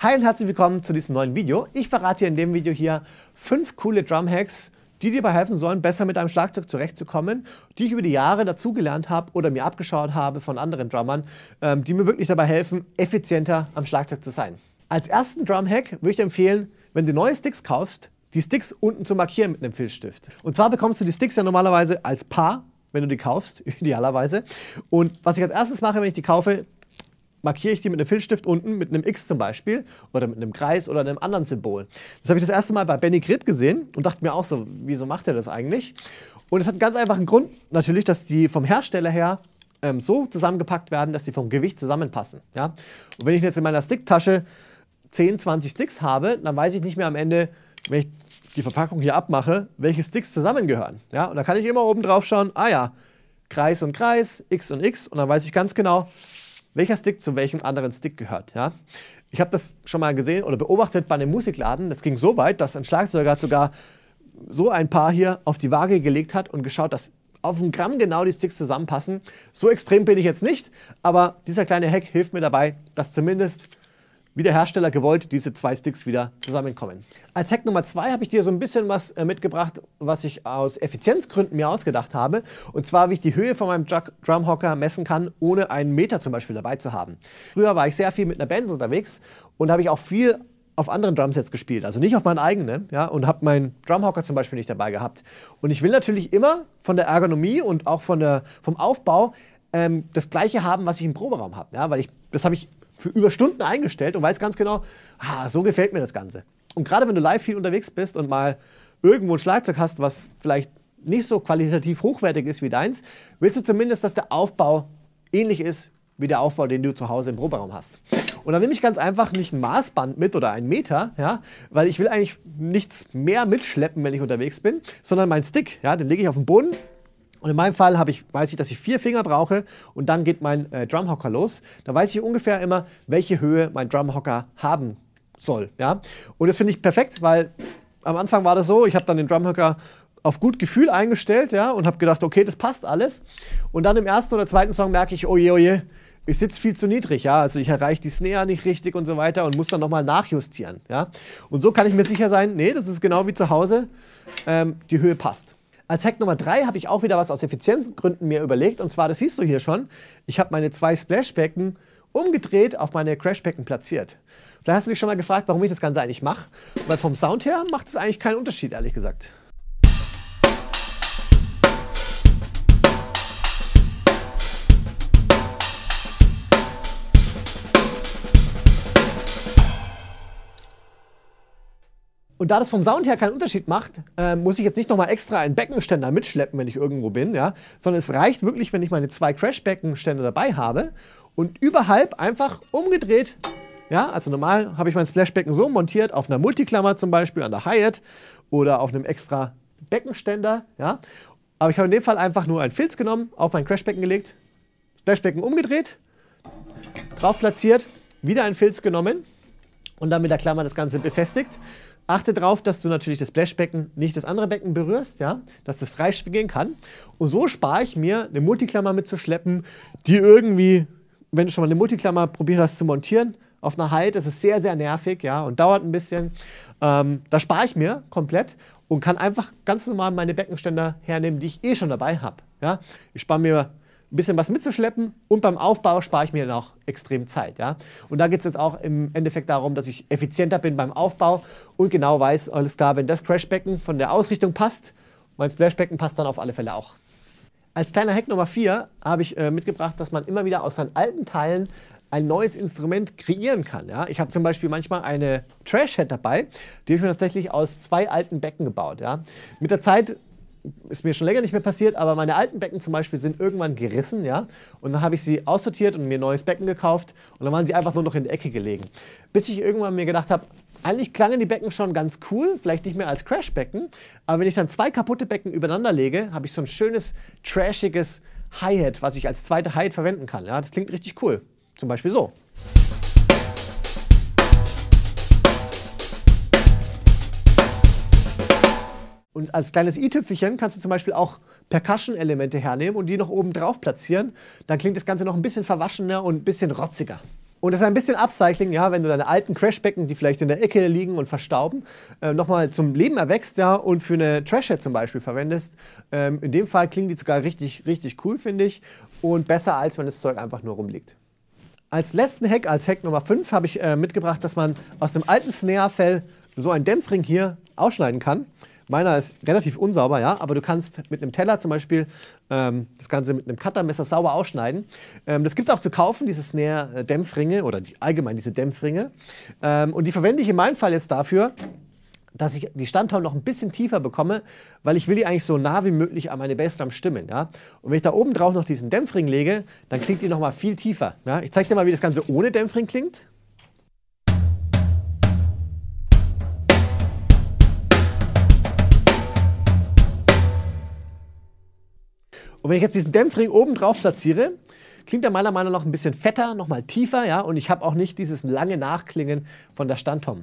Hi und herzlich willkommen zu diesem neuen Video. Ich verrate dir in dem Video hier fünf coole Drum Hacks, die dir dabei helfen sollen, besser mit deinem Schlagzeug zurechtzukommen, die ich über die Jahre dazugelernt habe oder mir abgeschaut habe von anderen Drummern, ähm, die mir wirklich dabei helfen, effizienter am Schlagzeug zu sein. Als ersten Drum Hack würde ich empfehlen, wenn du neue Sticks kaufst, die Sticks unten zu markieren mit einem Filzstift. Und zwar bekommst du die Sticks ja normalerweise als Paar wenn du die kaufst, idealerweise. Und was ich als erstes mache, wenn ich die kaufe, markiere ich die mit einem Filzstift unten, mit einem X zum Beispiel oder mit einem Kreis oder einem anderen Symbol. Das habe ich das erste Mal bei Benny Grip gesehen und dachte mir auch so, wieso macht er das eigentlich? Und es hat einen ganz einfachen Grund natürlich, dass die vom Hersteller her ähm, so zusammengepackt werden, dass die vom Gewicht zusammenpassen. Ja? Und wenn ich jetzt in meiner Sticktasche 10, 20 Sticks habe, dann weiß ich nicht mehr am Ende, wenn ich die Verpackung hier abmache, welche Sticks zusammengehören. Ja? Und da kann ich immer oben drauf schauen, ah ja, Kreis und Kreis, X und X und dann weiß ich ganz genau, welcher Stick zu welchem anderen Stick gehört. Ja? Ich habe das schon mal gesehen oder beobachtet bei einem Musikladen. Das ging so weit, dass ein Schlagzeuger sogar so ein Paar hier auf die Waage gelegt hat und geschaut, dass auf ein Gramm genau die Sticks zusammenpassen. So extrem bin ich jetzt nicht, aber dieser kleine Hack hilft mir dabei, dass zumindest wie der Hersteller gewollt, diese zwei Sticks wieder zusammenkommen. Als Hack Nummer zwei habe ich dir so ein bisschen was äh, mitgebracht, was ich aus Effizienzgründen mir ausgedacht habe. Und zwar, wie ich die Höhe von meinem Drumhocker messen kann, ohne einen Meter zum Beispiel dabei zu haben. Früher war ich sehr viel mit einer Band unterwegs und habe ich auch viel auf anderen Drumsets gespielt, also nicht auf meinen eigenen, ne, ja, und habe meinen Drumhocker zum Beispiel nicht dabei gehabt. Und ich will natürlich immer von der Ergonomie und auch von der, vom Aufbau ähm, das gleiche haben, was ich im Proberaum habe, ja, weil ich, das habe ich für über Stunden eingestellt und weiß ganz genau, ah, so gefällt mir das Ganze. Und gerade wenn du live viel unterwegs bist und mal irgendwo ein Schlagzeug hast, was vielleicht nicht so qualitativ hochwertig ist wie deins, willst du zumindest, dass der Aufbau ähnlich ist wie der Aufbau, den du zu Hause im Proberaum hast. Und dann nehme ich ganz einfach nicht ein Maßband mit oder einen Meter, ja, weil ich will eigentlich nichts mehr mitschleppen, wenn ich unterwegs bin, sondern meinen Stick, ja, den lege ich auf den Boden, und in meinem Fall ich, weiß ich, dass ich vier Finger brauche und dann geht mein äh, Drumhocker los. Da weiß ich ungefähr immer, welche Höhe mein Drumhocker haben soll. Ja? Und das finde ich perfekt, weil am Anfang war das so, ich habe dann den Drumhocker auf gut Gefühl eingestellt ja, und habe gedacht, okay, das passt alles. Und dann im ersten oder zweiten Song merke ich, oje, oje, ich sitze viel zu niedrig, ja, also ich erreiche die Snare nicht richtig und so weiter und muss dann nochmal nachjustieren, ja. Und so kann ich mir sicher sein, nee, das ist genau wie zu Hause, ähm, die Höhe passt. Als Hack Nummer 3 habe ich auch wieder was aus Effizienzgründen mir überlegt. Und zwar, das siehst du hier schon, ich habe meine zwei Splashbecken umgedreht auf meine Crashbecken platziert. Da hast du dich schon mal gefragt, warum ich das Ganze eigentlich mache. Weil vom Sound her macht es eigentlich keinen Unterschied, ehrlich gesagt. Und da das vom Sound her keinen Unterschied macht, äh, muss ich jetzt nicht nochmal extra einen Beckenständer mitschleppen, wenn ich irgendwo bin, ja? sondern es reicht wirklich, wenn ich meine zwei Crash-Beckenständer dabei habe und überhalb einfach umgedreht. Ja, also normal habe ich mein Splashbecken so montiert, auf einer Multiklammer zum Beispiel, an der Hyatt oder auf einem extra Beckenständer. Ja? Aber ich habe in dem Fall einfach nur einen Filz genommen, auf mein Crashbecken gelegt, Splashbecken umgedreht, drauf platziert, wieder einen Filz genommen und dann mit der Klammer das Ganze befestigt. Achte darauf, dass du natürlich das Splashbecken nicht das andere Becken berührst, ja, dass das freischwingen kann. Und so spare ich mir, eine Multiklammer mitzuschleppen, die irgendwie, wenn du schon mal eine Multiklammer probiert hast zu montieren, auf einer Halt, das ist sehr, sehr nervig, ja, und dauert ein bisschen. Ähm, da spare ich mir komplett und kann einfach ganz normal meine Beckenständer hernehmen, die ich eh schon dabei habe. Ja? Ich spare mir ein bisschen was mitzuschleppen und beim Aufbau spare ich mir noch extrem Zeit. Ja? Und da geht es jetzt auch im Endeffekt darum, dass ich effizienter bin beim Aufbau und genau weiß, alles klar, wenn das Crashbecken von der Ausrichtung passt, mein Splashbecken passt dann auf alle Fälle auch. Als kleiner Hack Nummer 4 habe ich äh, mitgebracht, dass man immer wieder aus seinen alten Teilen ein neues Instrument kreieren kann. Ja? Ich habe zum Beispiel manchmal eine Trash-Head dabei, die habe ich mir tatsächlich aus zwei alten Becken gebaut. Ja? Mit der Zeit ist mir schon länger nicht mehr passiert, aber meine alten Becken zum Beispiel sind irgendwann gerissen, ja. Und dann habe ich sie aussortiert und mir ein neues Becken gekauft und dann waren sie einfach nur noch in der Ecke gelegen. Bis ich irgendwann mir gedacht habe, eigentlich klangen die Becken schon ganz cool, vielleicht nicht mehr als Crashbecken, aber wenn ich dann zwei kaputte Becken übereinander lege, habe ich so ein schönes, trashiges Hi-Hat, was ich als zweite Hi-Hat verwenden kann. Ja, das klingt richtig cool. Zum Beispiel so. Und als kleines i-Tüpfelchen kannst du zum Beispiel auch Percussion-Elemente hernehmen und die noch oben drauf platzieren. Dann klingt das Ganze noch ein bisschen verwaschener und ein bisschen rotziger. Und das ist ein bisschen Upcycling, ja, wenn du deine alten Crashbecken, die vielleicht in der Ecke liegen und verstauben, äh, nochmal zum Leben erwächst, ja, und für eine Trashhead zum Beispiel verwendest. Ähm, in dem Fall klingen die sogar richtig, richtig cool, finde ich. Und besser, als wenn das Zeug einfach nur rumliegt. Als letzten Hack, als Hack Nummer 5, habe ich äh, mitgebracht, dass man aus dem alten Snare-Fell so ein Dämpfring hier ausschneiden kann. Meiner ist relativ unsauber, ja, aber du kannst mit einem Teller zum Beispiel ähm, das Ganze mit einem Cuttermesser sauber ausschneiden. Ähm, das gibt es auch zu kaufen, diese Snare-Dämpfringe oder die, allgemein diese Dämpfringe. Ähm, und die verwende ich in meinem Fall jetzt dafür, dass ich die Standhorn noch ein bisschen tiefer bekomme, weil ich will die eigentlich so nah wie möglich an meine Bassdrum stimmen. Ja? Und wenn ich da oben drauf noch diesen Dämpfring lege, dann klingt die nochmal viel tiefer. Ja? Ich zeige dir mal, wie das Ganze ohne Dämpfring klingt. Und wenn ich jetzt diesen Dämpfring oben drauf platziere, klingt er meiner Meinung nach ein bisschen fetter, nochmal tiefer, ja, und ich habe auch nicht dieses lange Nachklingen von der Standtom.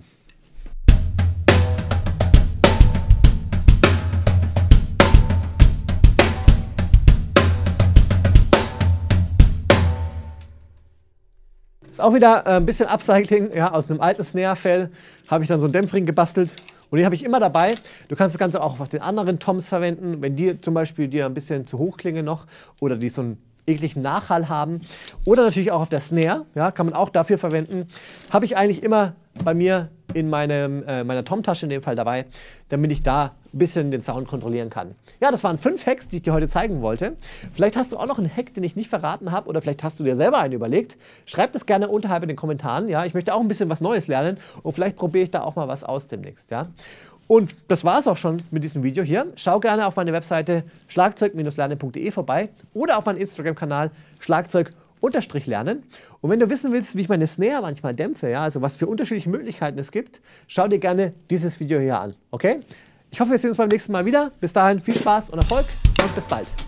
Ist auch wieder äh, ein bisschen Upcycling, ja, aus einem alten Snare-Fell habe ich dann so einen Dämpfring gebastelt, und den habe ich immer dabei. Du kannst das Ganze auch auf den anderen Toms verwenden. Wenn die zum Beispiel dir ein bisschen zu hoch klingen noch oder die so ein ekligen Nachhall haben. Oder natürlich auch auf der Snare, ja, kann man auch dafür verwenden. Habe ich eigentlich immer bei mir in meinem, äh, meiner Tom-Tasche in dem Fall dabei, damit ich da ein bisschen den Sound kontrollieren kann. Ja, das waren fünf Hacks, die ich dir heute zeigen wollte. Vielleicht hast du auch noch einen Hack, den ich nicht verraten habe oder vielleicht hast du dir selber einen überlegt. Schreib das gerne unterhalb in den Kommentaren. Ja, ich möchte auch ein bisschen was Neues lernen und vielleicht probiere ich da auch mal was aus demnächst. Ja. Und das war es auch schon mit diesem Video hier. Schau gerne auf meine Webseite schlagzeug-lernen.de vorbei oder auf meinen Instagram-Kanal schlagzeug-lernen. Und wenn du wissen willst, wie ich meine Snare manchmal dämpfe, ja, also was für unterschiedliche Möglichkeiten es gibt, schau dir gerne dieses Video hier an, okay? Ich hoffe, wir sehen uns beim nächsten Mal wieder. Bis dahin viel Spaß und Erfolg und bis bald.